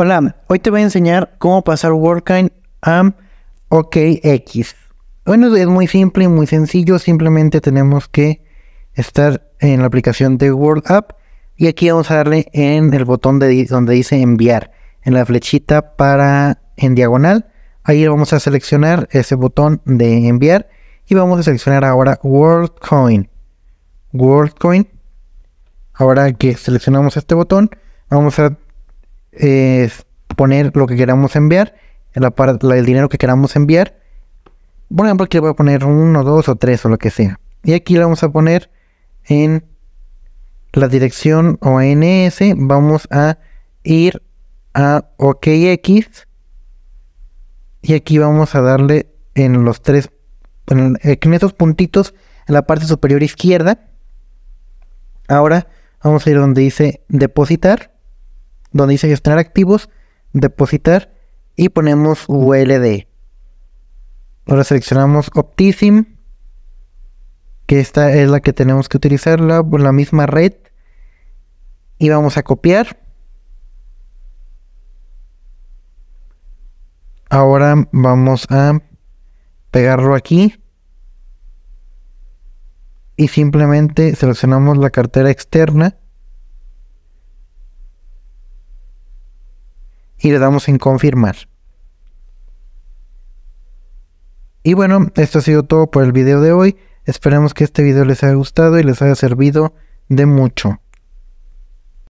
Hola, hoy te voy a enseñar cómo pasar WorldCoin a OKX. Bueno, es muy simple y muy sencillo, simplemente tenemos que estar en la aplicación de WorldApp. y aquí vamos a darle en el botón de, donde dice enviar, en la flechita para en diagonal. Ahí vamos a seleccionar ese botón de enviar y vamos a seleccionar ahora WorldCoin. WorldCoin. Ahora que seleccionamos este botón, vamos a es poner lo que queramos enviar, el dinero que queramos enviar. Por ejemplo, aquí le voy a poner uno, dos o tres o lo que sea. Y aquí le vamos a poner en la dirección ONS. Vamos a ir a OKX. Y aquí vamos a darle en los tres, en, en esos puntitos, en la parte superior izquierda. Ahora vamos a ir donde dice depositar donde dice gestionar activos, depositar y ponemos ULD. Ahora seleccionamos Optisim, que esta es la que tenemos que utilizar, por la misma red. Y vamos a copiar. Ahora vamos a pegarlo aquí. Y simplemente seleccionamos la cartera externa y le damos en confirmar. Y bueno, esto ha sido todo por el video de hoy. Esperemos que este video les haya gustado y les haya servido de mucho.